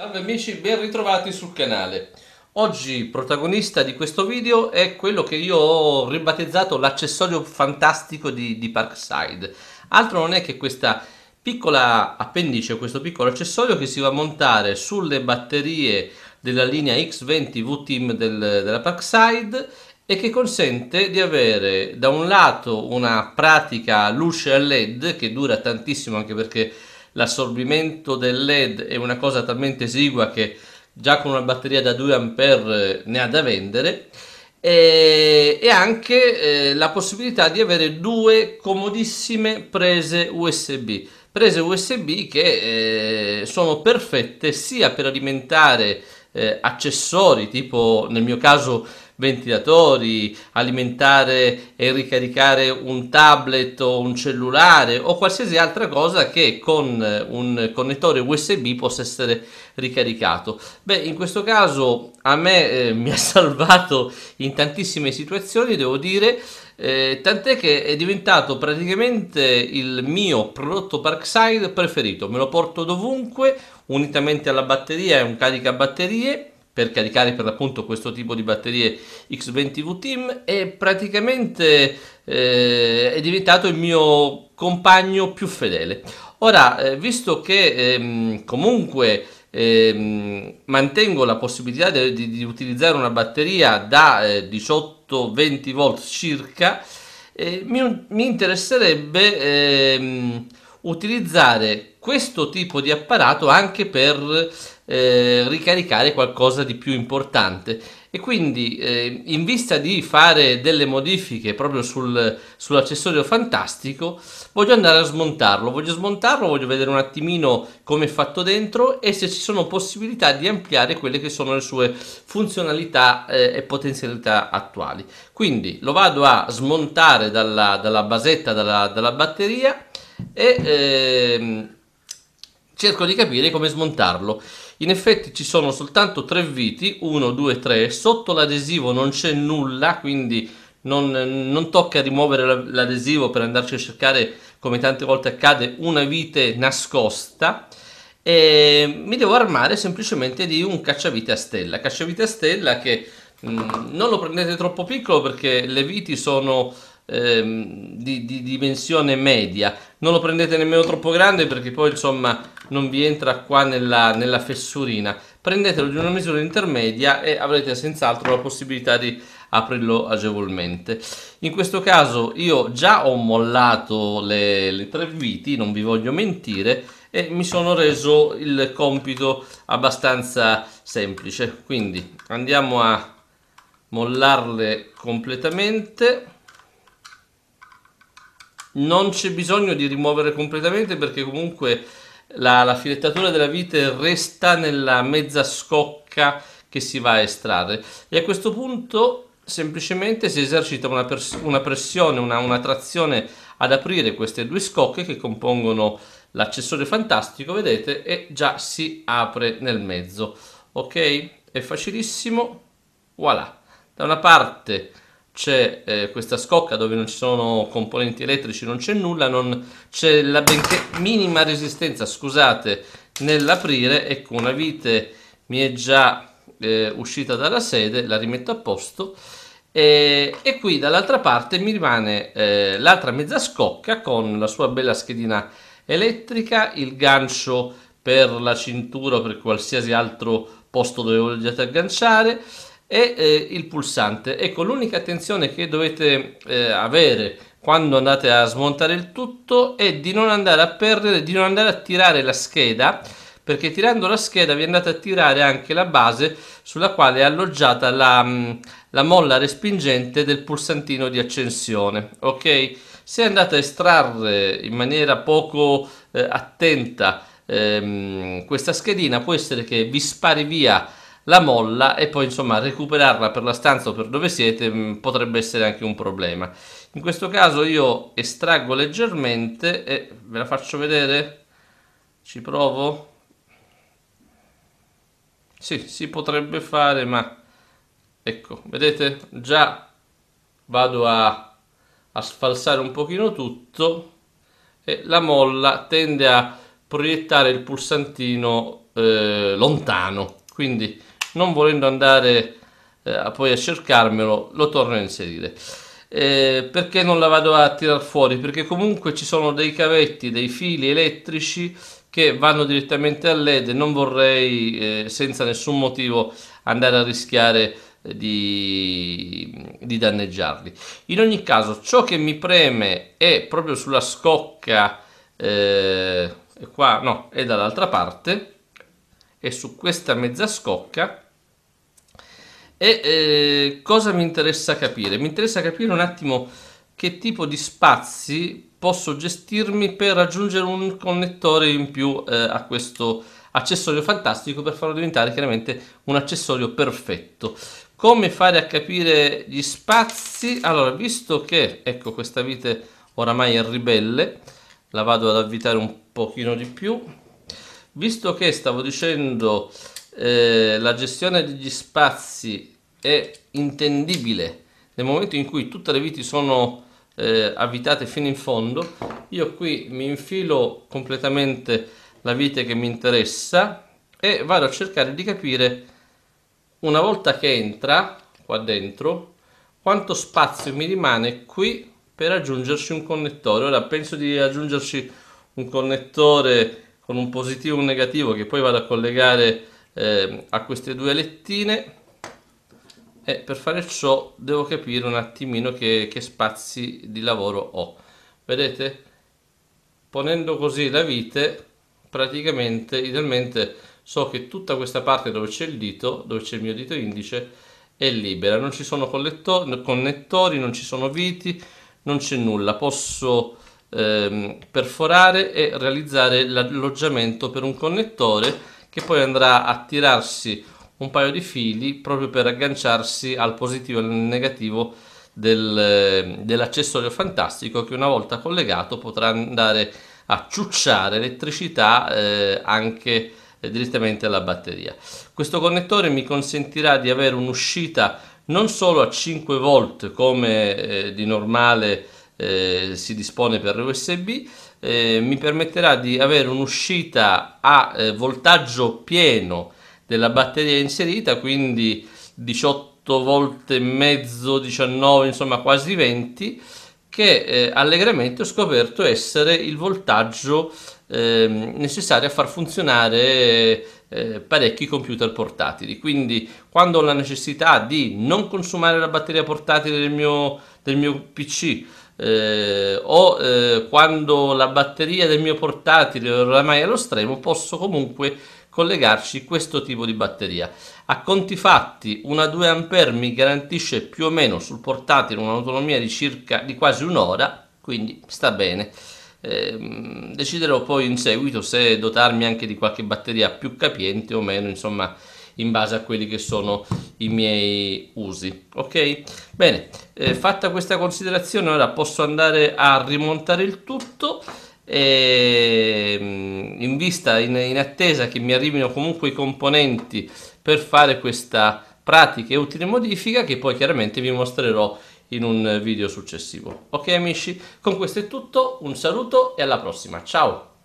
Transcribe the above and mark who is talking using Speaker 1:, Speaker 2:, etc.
Speaker 1: Salve amici, ben ritrovati sul canale. Oggi protagonista di questo video è quello che io ho ribattezzato l'accessorio fantastico di, di, Parkside. Altro non è che questa piccola appendice, questo piccolo accessorio che si va a montare sulle batterie della linea X20 V-Team del, della Parkside e che consente di avere da un lato una pratica luce a led che dura tantissimo anche perché l'assorbimento del LED è una cosa talmente esigua che già con una batteria da 2A eh, ne ha da vendere e, e anche eh, la possibilità di avere due comodissime prese USB prese USB che eh, sono perfette sia per alimentare eh, accessori tipo nel mio caso ventilatori, alimentare e ricaricare un tablet o un cellulare o qualsiasi altra cosa che con eh, un connettore USB possa essere ricaricato. Beh, in questo caso a me eh, mi ha salvato in tantissime situazioni, devo dire. Eh, tant'è che è diventato praticamente il mio prodotto Parkside preferito. Me lo porto dovunque, unitamente alla batteria, è un caricabatterie per caricare per l'appunto questo tipo di batterie X20V Team e praticamente eh, è diventato il mio compagno più fedele. Ora, eh, visto che ehm, comunque ehm, mantengo la possibilità di, di, di, utilizzare una batteria da eh, 18-20 volt circa, eh, mi, mi, interesserebbe ehm, utilizzare questo tipo di apparato anche per eh, ricaricare qualcosa di più importante e quindi eh, in vista di fare delle modifiche proprio sul, sull'accessorio fantastico voglio andare a smontarlo voglio smontarlo voglio vedere un attimino come è fatto dentro e se ci sono possibilità di ampliare quelle che sono le sue funzionalità eh, e potenzialità attuali quindi lo vado a smontare dalla, dalla basetta dalla, dalla, batteria e ehm, cerco di capire come smontarlo in effetti ci sono soltanto tre viti, 1, 2, 3, sotto l'adesivo non c'è nulla, quindi non, non tocca rimuovere l'adesivo per andarci a cercare, come tante volte accade, una vite nascosta. E mi devo armare semplicemente di un cacciavite a stella, cacciavite a stella che mh, mm, non lo prendete troppo piccolo perché le viti sono ehm, di, di, dimensione media non lo prendete nemmeno troppo grande perché poi insomma non vi entra qua nella, nella fessurina prendetelo di una misura intermedia e avrete senz'altro la possibilità di aprirlo agevolmente in questo caso io già ho mollato le, le tre viti non vi voglio mentire e mi sono reso il compito abbastanza semplice quindi andiamo a mollarle completamente non c'è bisogno di rimuovere completamente perché comunque la, la filettatura della vite resta nella mezza scocca che si va a estrarre e a questo punto semplicemente si esercita una, pers- una pressione, una, una, trazione ad aprire queste due scocche che compongono l'accessorio fantastico, vedete, e già si apre nel mezzo. Ok? È facilissimo. Voilà. Da una parte c'è eh, questa scocca dove non ci sono componenti elettrici, non c'è nulla, non c'è la benché minima resistenza, scusate, nell'aprire, ecco una vite mi è già eh, uscita dalla sede, la rimetto a posto e, e qui dall'altra parte mi rimane eh, l'altra mezza scocca con la sua bella schedina elettrica, il gancio per la cintura o per qualsiasi altro posto dove vogliate agganciare, e eh, il pulsante. Ecco, l'unica attenzione che dovete eh, avere quando andate a smontare il tutto è di non andare a perdere, di non andare a tirare la scheda, perché tirando la scheda vi andate a tirare anche la base sulla quale è alloggiata la, mm, la molla respingente del pulsantino di accensione, ok? Se andate a estrarre in maniera poco eh, attenta ehm, questa schedina può essere che vi spari via la molla e poi insomma recuperarla per la stanza o per dove siete mh, mm, potrebbe essere anche un problema. In questo caso io estraggo leggermente e ve la faccio vedere, ci provo. Sì, si potrebbe fare ma ecco, vedete già vado a, a sfalsare un pochino tutto e la molla tende a proiettare il pulsantino eh, lontano quindi non volendo andare eh, poi a cercarmelo lo torno a inserire eh, perché non la vado a tirar fuori perché comunque ci sono dei cavetti dei fili elettrici che vanno direttamente al led e non vorrei eh, senza nessun motivo andare a rischiare eh, di, di, danneggiarli in ogni caso ciò che mi preme è proprio sulla scocca eh, qua no è dall'altra parte e su questa mezza scocca. E eh, cosa mi interessa capire? Mi interessa capire un attimo che tipo di spazi posso gestirmi per aggiungere un connettore in più eh, a questo accessorio fantastico per farlo diventare chiaramente un accessorio perfetto. Come fare a capire gli spazi? Allora, visto che, ecco, questa vite oramai è ribelle, la vado ad avvitare un pochino di più, visto che stavo dicendo eh, la gestione degli spazi è intendibile nel momento in cui tutte le viti sono eh, avvitate fino in fondo io qui mi infilo completamente la vite che mi interessa e vado a cercare di capire una volta che entra qua dentro quanto spazio mi rimane qui per aggiungerci un connettore ora penso di aggiungerci un connettore con un positivo e un negativo che poi vado a collegare eh, a queste due lettine e per fare ciò devo capire un attimino che, che spazi di lavoro ho vedete ponendo così la vite praticamente idealmente so che tutta questa parte dove c'è il dito dove c'è il mio dito indice è libera non ci sono connettori non ci sono viti non c'è nulla posso ehm, perforare e realizzare l'alloggiamento per un connettore che poi andrà a tirarsi un paio di fili proprio per agganciarsi al positivo e al negativo del, ehm, dell'accessorio fantastico che una volta collegato potrà andare a ciucciare elettricità eh, anche eh, direttamente alla batteria. Questo connettore mi consentirà di avere un'uscita non solo a 5 volt come eh, di normale eh, si dispone per USB eh, mi permetterà di avere un'uscita a eh, voltaggio pieno della batteria inserita quindi 18 volte e mezzo 19 insomma quasi 20 che eh, allegramente ho scoperto essere il voltaggio ehm, necessario a far funzionare eh, parecchi computer portatili. Quindi, quando ho la necessità di non consumare la batteria portatile del mio, del mio PC, eh, o eh, quando la batteria del mio portatile oramai è allo stremo posso comunque collegarci questo tipo di batteria. A conti fatti una 2A mi garantisce più o meno sul portatile un'autonomia di circa di quasi un'ora, quindi sta bene. Eh, deciderò poi in seguito se dotarmi anche di qualche batteria più capiente o meno, insomma in base a quelli che sono i miei usi ok bene eh, fatta questa considerazione ora posso andare a rimontare il tutto e ehm, in vista in, in attesa che mi arrivino comunque i componenti per fare questa pratica e utile modifica che poi chiaramente vi mostrerò in un video successivo ok amici con questo è tutto un saluto e alla prossima ciao